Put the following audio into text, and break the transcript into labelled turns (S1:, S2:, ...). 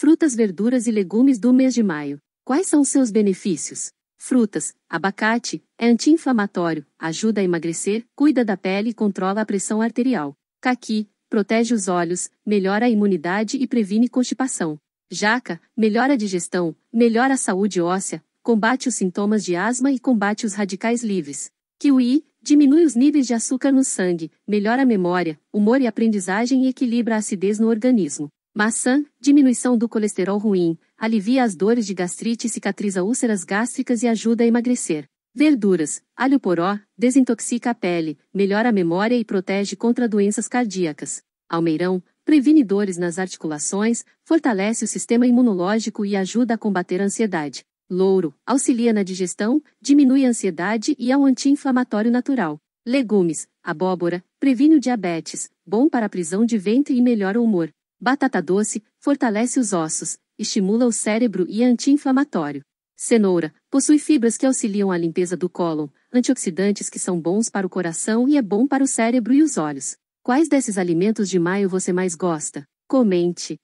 S1: frutas, verduras e legumes do mês de maio. Quais são seus benefícios? Frutas, abacate, é anti-inflamatório, ajuda a emagrecer, cuida da pele e controla a pressão arterial. Caqui, protege os olhos, melhora a imunidade e previne constipação. Jaca, melhora a digestão, melhora a saúde óssea, combate os sintomas de asma e combate os radicais livres. Kiwi, diminui os níveis de açúcar no sangue, melhora a memória, humor e aprendizagem e equilibra a acidez no organismo. Maçã, diminuição do colesterol ruim, alivia as dores de gastrite, e cicatriza úlceras gástricas e ajuda a emagrecer. Verduras, alho poró, desintoxica a pele, melhora a memória e protege contra doenças cardíacas. Almeirão, previne dores nas articulações, fortalece o sistema imunológico e ajuda a combater a ansiedade. Louro, auxilia na digestão, diminui a ansiedade e é um anti-inflamatório natural. Legumes, abóbora, previne o diabetes, bom para a prisão de ventre e melhora o humor. Batata doce, fortalece os ossos, estimula o cérebro e é anti-inflamatório. Cenoura, possui fibras que auxiliam a limpeza do cólon, antioxidantes que são bons para o coração e é bom para o cérebro e os olhos. Quais desses alimentos de maio você mais gosta? Comente!